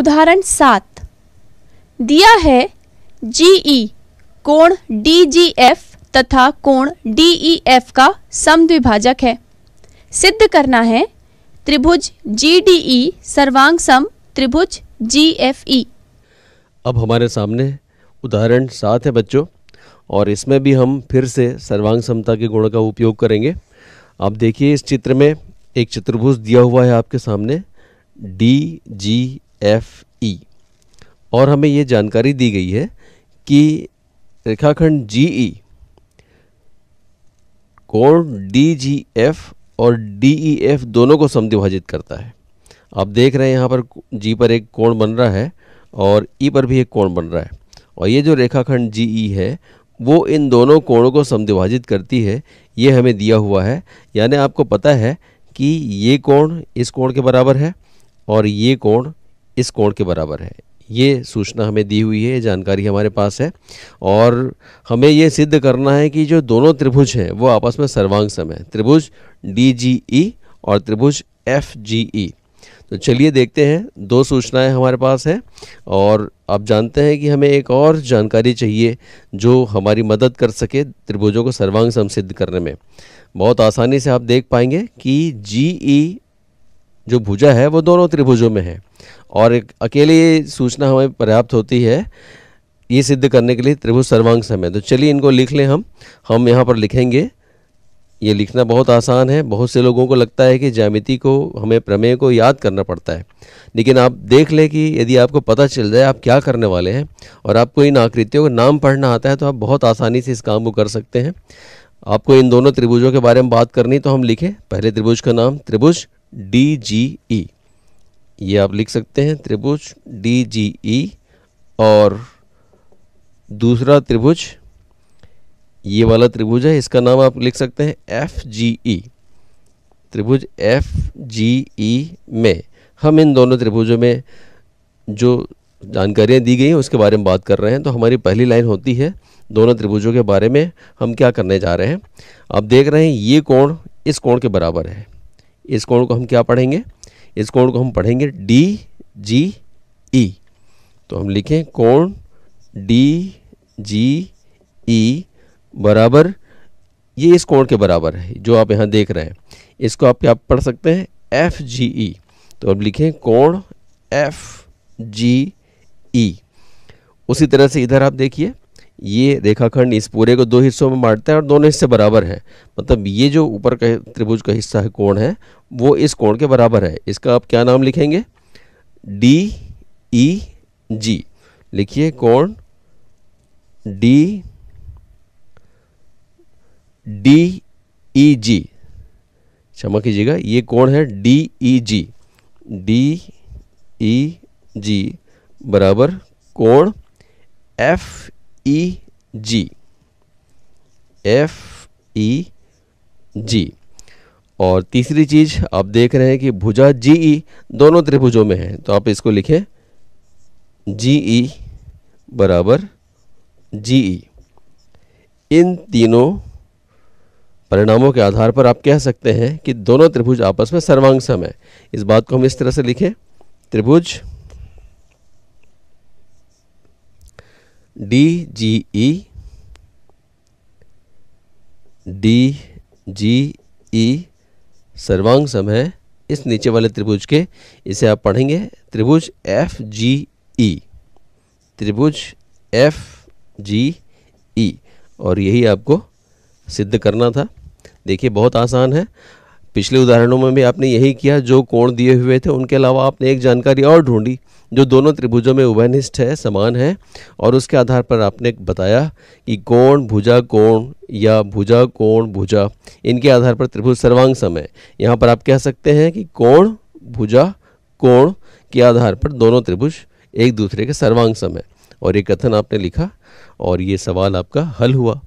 उदाहरण सात दिया है जीई e कोण डीजीएफ तथा कोण डीईएफ e का समद्विभाजक है सिद्ध करना है त्रिभुज जीडीई e सर्वांग सम त्रिभुज जीएफई अब हमारे सामने उदाहरण सात है बच्चों और इसमें भी हम फिर से सर्वांग समता के गुण का उपयोग करेंगे आप देखिए इस चित्र में एक चतुर्भुज दिया हुआ है आपके सामने D G F E e। और हमें ये जानकारी दी गई है कि रेखाखंड जी ई e कोण डी जी एफ और डी ई एफ दोनों को समद्विभाजित करता है आप देख रहे हैं यहाँ पर जी पर एक कोण बन रहा है और ई e पर भी एक कोण बन रहा है और ये जो रेखाखंड जी ई है वो इन दोनों कोणों को समद्विभाजित करती है ये हमें दिया हुआ है यानी आपको पता है कि ये कोण इस कोण के बराबर है और ये कोण इस कोण के बराबर है ये सूचना हमें दी हुई है जानकारी हमारे पास है और हमें ये सिद्ध करना है कि जो दोनों त्रिभुज हैं वो आपस में सर्वांग सम है त्रिभुज डी जी ई और त्रिभुज एफ जी ई तो चलिए देखते हैं दो सूचनाएं हमारे पास हैं और आप जानते हैं कि हमें एक और जानकारी चाहिए जो हमारी मदद कर सके त्रिभुजों को सर्वांग सम सिद्ध करने में बहुत आसानी से आप देख पाएंगे कि जी ई e जो भुजा है वो दोनों त्रिभुजों में है और एक अकेले सूचना हमें पर्याप्त होती है ये सिद्ध करने के लिए त्रिभुज सर्वांग समय तो चलिए इनको लिख लें हम हम यहाँ पर लिखेंगे ये लिखना बहुत आसान है बहुत से लोगों को लगता है कि ज्यामिति को हमें प्रमेय को याद करना पड़ता है लेकिन आप देख लें कि यदि आपको पता चल जाए आप क्या करने वाले हैं और आपको इन आकृतियों का नाम पढ़ना आता है तो आप बहुत आसानी से इस काम को कर सकते हैं आपको इन दोनों त्रिभुजों के बारे में बात करनी तो हम लिखें पहले त्रिभुज का नाम त्रिभुज डी जी ई ये आप लिख सकते हैं त्रिभुज डी जी ई और दूसरा त्रिभुज ये वाला त्रिभुज है इसका नाम आप लिख सकते हैं एफ जी ई त्रिभुज एफ जी ई में हम इन दोनों त्रिभुजों में जो जानकारियाँ दी गई हैं उसके बारे में बात कर रहे हैं तो हमारी पहली लाइन होती है दोनों त्रिभुजों के बारे में हम क्या करने जा रहे हैं आप देख रहे हैं ये कोण इस कोण के बराबर है इस कोण को हम क्या पढ़ेंगे इस कोण को हम पढ़ेंगे डी जी ई तो हम लिखें कोण डी जी ई बराबर ये इस कोण के बराबर है जो आप यहाँ देख रहे हैं इसको आप क्या पढ़ सकते हैं एफ जी ई तो अब लिखें कोण एफ जी ई उसी तरह से इधर आप देखिए ये रेखाखंड इस पूरे को दो हिस्सों में बांटता है और दोनों हिस्से बराबर हैं मतलब ये जो ऊपर का त्रिभुज का हिस्सा है कोण है वो इस कोण के बराबर है इसका आप क्या नाम लिखेंगे डी ई जी लिखिए कोण डी डी ई जी क्षमा कीजिएगा ये कोण है D E G D E जी बराबर कोण एफ ई जी एफ ई जी और तीसरी चीज आप देख रहे हैं कि भुजा जी ई e दोनों त्रिभुजों में है तो आप इसको लिखें जी ई e बराबर जी ई e। इन तीनों परिणामों के आधार पर आप कह सकते हैं कि दोनों त्रिभुज आपस में सर्वांग सम है इस बात को हम इस तरह से लिखें त्रिभुज D G E D G ई सर्वांग सम है इस नीचे वाले त्रिभुज के इसे आप पढ़ेंगे त्रिभुज एफ जी ई त्रिभुज एफ जी ई और यही आपको सिद्ध करना था देखिए बहुत आसान है पिछले उदाहरणों में भी आपने यही किया जो कोण दिए हुए थे उनके अलावा आपने एक जानकारी और ढूंढी जो दोनों त्रिभुजों में उभयनिष्ठ है समान है और उसके आधार पर आपने बताया कि कोण भुजा कोण या भुजा कोण भुजा इनके आधार पर त्रिभुज सर्वांग समय यहाँ पर आप कह सकते हैं कि कोण भुजा कोण के आधार पर दोनों त्रिभुज एक दूसरे के सर्वांग समय और ये कथन आपने लिखा और ये सवाल आपका हल हुआ